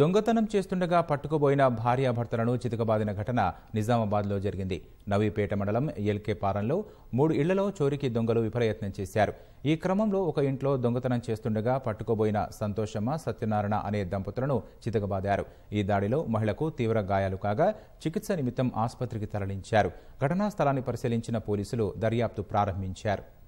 దొంగతనం చేస్తుండగా పట్టుకుపోయిన భార్యాభర్తలను చితకబాదిన ఘటన నిజామాబాద్లో జరిగింది నవీపేట మండలం ఎల్కే పారంలో మూడు ఇళ్లలో చోరికి దొంగలు విపరయత్నం చేశారు ఈ క్రమంలో ఒక ఇంట్లో దొంగతనం చేస్తుండగా పట్టుకుపోయిన సంతోషమ్మ సత్యనారాయణ అనే దంపతులను చితకబాదారు ఈ దాడిలో మహిళకు తీవ్ర గాయాలు కాగా చికిత్స నిమిత్తం ఆసుపత్రికి తరలించారు ఘటనా స్థలాన్ని పరిశీలించిన పోలీసులు దర్యాప్తు ప్రారంభించారు